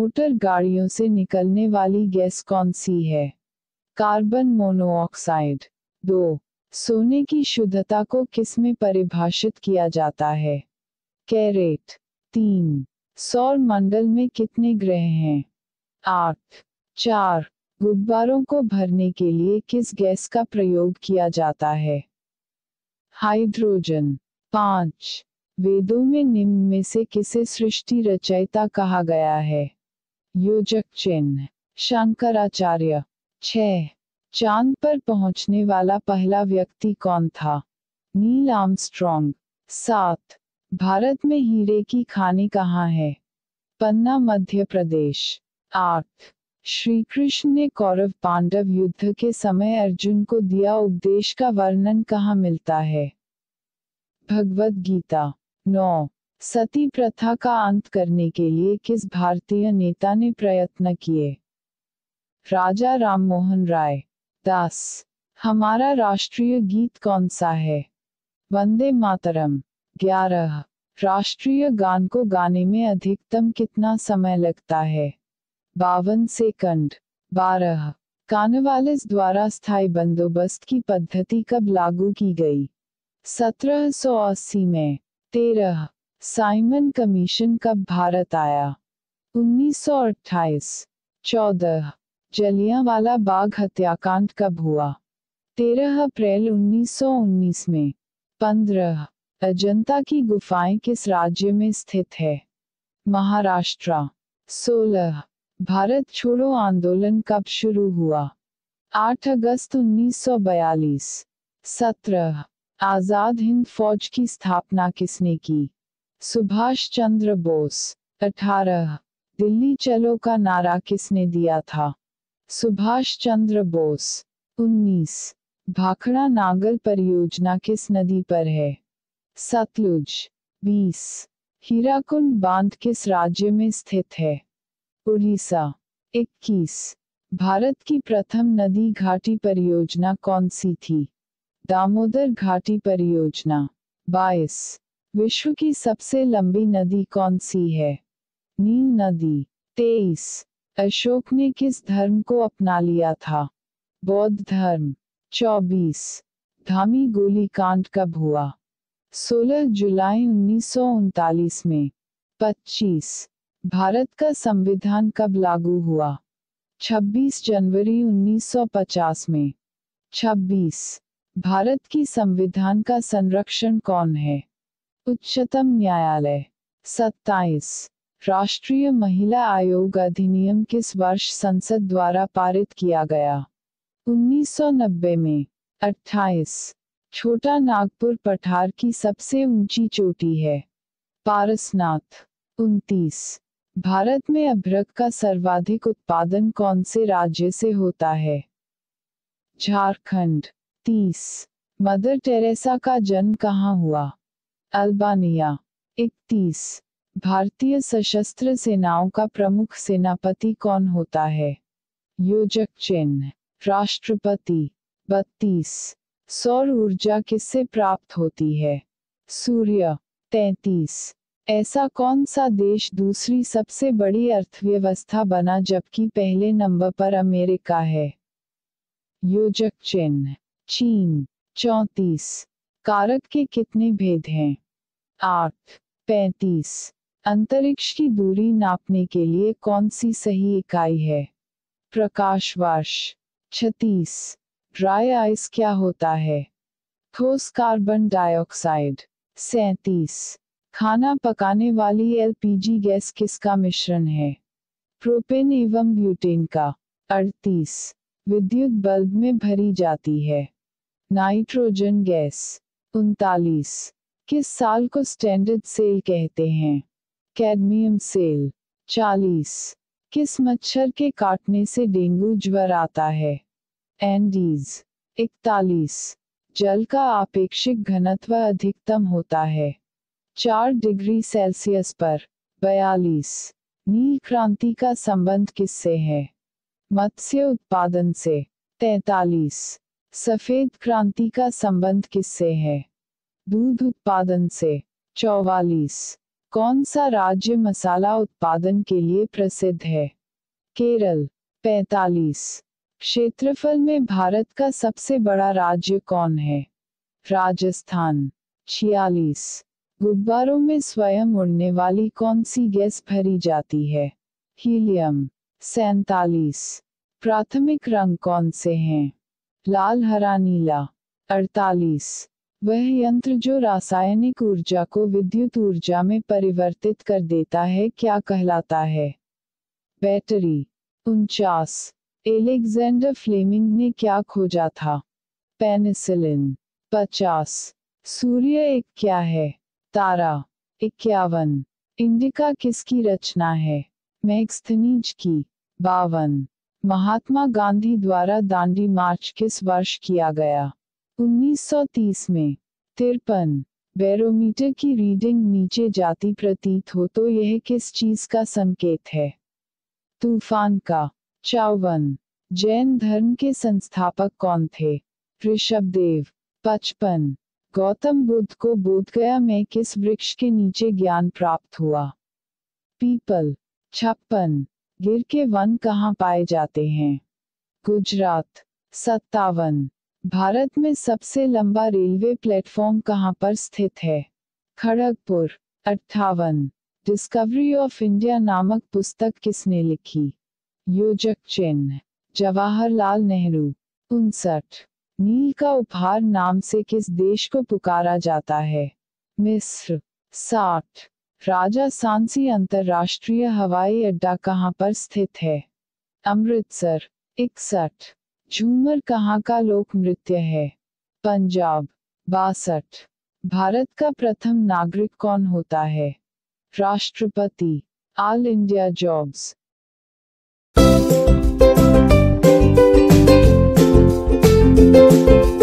motor गाड़ियों से निकलने वाली गैस कौन सी है कार्बन मोनोऑक्साइड दो सोने की शुद्धता को किस में परिभाषित किया जाता है कैरेट तीन सौर मंडल में कितने ग्रह हैं आठ चार गुब्बारों को भरने के लिए किस गैस का प्रयोग किया जाता है हाइड्रोजन पांच वेदों में निम्न में से किसे सृष्टि रचयिता कहा गया है योजक चिन्ह शंकराचार्य छ चांद पर पहुंचने वाला पहला व्यक्ति कौन था नील आर्मस्ट्रॉन्ग सात भारत में हीरे की खाने कहाँ है पन्ना मध्य प्रदेश आठ श्री कृष्ण ने कौरव पांडव युद्ध के समय अर्जुन को दिया उपदेश का वर्णन कहाँ मिलता है भगवद गीता नौ सती प्रथा का अंत करने के लिए किस भारतीय नेता ने प्रयत्न किए राजा राममोहन राय दास हमारा राष्ट्रीय गीत कौन सा है वंदे मातरम ग्यारह राष्ट्रीय गान को गाने में अधिकतम कितना समय लगता है बावन सेकंड बारह कानवालिस द्वारा स्थायी बंदोबस्त की पद्धति कब लागू की गई सत्रह अस्सी में तेरह साइमन कमीशन कब भारत आया 1928 14 जलियांवाला बाग हत्याकांड कब हुआ 13 अप्रैल 1919 में 15 अजंता की गुफाएं किस राज्य में स्थित है महाराष्ट्र 16 भारत छोड़ो आंदोलन कब शुरू हुआ 8 अगस्त 1942 17 आजाद हिंद फौज की स्थापना किसने की सुभाष चंद्र बोस अठारह दिल्ली चलो का नारा किसने दिया था सुभाष चंद्र बोस उन्नीस भाखड़ा नागल परियोजना किस नदी पर है सतलुज बीस हीराकुंड बांध किस राज्य में स्थित है उड़ीसा इक्कीस भारत की प्रथम नदी घाटी परियोजना कौन सी थी दामोदर घाटी परियोजना बाईस विश्व की सबसे लंबी नदी कौन सी है नील नदी तेईस अशोक ने किस धर्म को अपना लिया था बौद्ध धर्म चौबीस धामी गोलीकांड कब हुआ 16 जुलाई उन्नीस में 25 भारत का संविधान कब लागू हुआ 26 जनवरी 1950 में 26 भारत की संविधान का संरक्षण कौन है उच्चतम न्यायालय सत्ताईस राष्ट्रीय महिला आयोग अधिनियम किस वर्ष संसद द्वारा पारित किया गया 1990 में 28 छोटा नागपुर पठार की सबसे ऊंची चोटी है पारसनाथ 29 भारत में अभ्रक का सर्वाधिक उत्पादन कौन से राज्य से होता है झारखंड 30 मदर टेरेसा का जन्म कहाँ हुआ अल्बानिया इकतीस भारतीय सशस्त्र सेनाओं का प्रमुख सेनापति कौन होता है योजक चिन्ह राष्ट्रपति बत्तीस सौर ऊर्जा किससे प्राप्त होती है सूर्य तैतीस ऐसा कौन सा देश दूसरी सबसे बड़ी अर्थव्यवस्था बना जबकि पहले नंबर पर अमेरिका है योजक चिन्ह चीन चौंतीस कारक के कितने भेद हैं आठ पैंतीस अंतरिक्ष की दूरी नापने के लिए कौन सी सही इकाई है प्रकाश वर्ष छत्तीस ड्राई आइस क्या होता है ठोस कार्बन डाइऑक्साइड सैतीस खाना पकाने वाली एलपीजी गैस किसका मिश्रण है प्रोपेन एवं ब्यूटेन का अड़तीस विद्युत बल्ब में भरी जाती है नाइट्रोजन गैस उनतालीस किस साल को स्टैंडर्ड सेल कहते हैं कैडमियम सेल चालीस किस मच्छर के काटने से डेंगू ज्वर आता है एंडीज इकतालीस जल का आपेक्षिक घनत्व अधिकतम होता है चार डिग्री सेल्सियस पर बयालीस नील क्रांति का संबंध किससे है मत्स्य उत्पादन से तैतालीस सफेद क्रांति का संबंध किससे है दूध उत्पादन से चौवालीस कौन सा राज्य मसाला उत्पादन के लिए प्रसिद्ध है केरल पैतालीस क्षेत्रफल में भारत का सबसे बड़ा राज्य कौन है राजस्थान छियालीस गुब्बारों में स्वयं उड़ने वाली कौन सी गैस भरी जाती है हीलियम सैतालीस प्राथमिक रंग कौन से हैं लाल हरा नीला अड़तालीस वह यंत्र जो रासायनिक ऊर्जा को विद्युत ऊर्जा में परिवर्तित कर देता है क्या कहलाता है बैटरी उनचास एलेक्जेंडर फ्लेमिंग ने क्या खोजा था पेनिसिलिन पचास सूर्य एक क्या है तारा इक्यावन इंडिका किसकी रचना है मैक्स्थनीज की बावन महात्मा गांधी द्वारा दांडी मार्च किस वर्ष किया गया 1930 में तिरपन बैरोमीटर की रीडिंग नीचे जाती प्रतीत हो तो यह किस चीज का संकेत है तूफान का चौवन जैन धर्म के संस्थापक कौन थे ऋषभ देव पचपन गौतम बुद्ध को बोधगया में किस वृक्ष के नीचे ज्ञान प्राप्त हुआ पीपल छप्पन गिर के वन कहाँ पाए जाते हैं गुजरात सत्तावन भारत में सबसे लंबा रेलवे प्लेटफॉर्म कहाँ पर स्थित है खड़गपुर अट्ठावन डिस्कवरी ऑफ इंडिया नामक पुस्तक किसने लिखी योजक चिन्ह जवाहरलाल नेहरू उनसठ नील का उपहार नाम से किस देश को पुकारा जाता है मिस्र साठ राजा सांसी अंतर्राष्ट्रीय हवाई अड्डा कहाँ पर स्थित है अमृतसर इकसठ झूमर कहाँ का लोक नृत्य है पंजाब बासठ भारत का प्रथम नागरिक कौन होता है राष्ट्रपति all India jobs thank you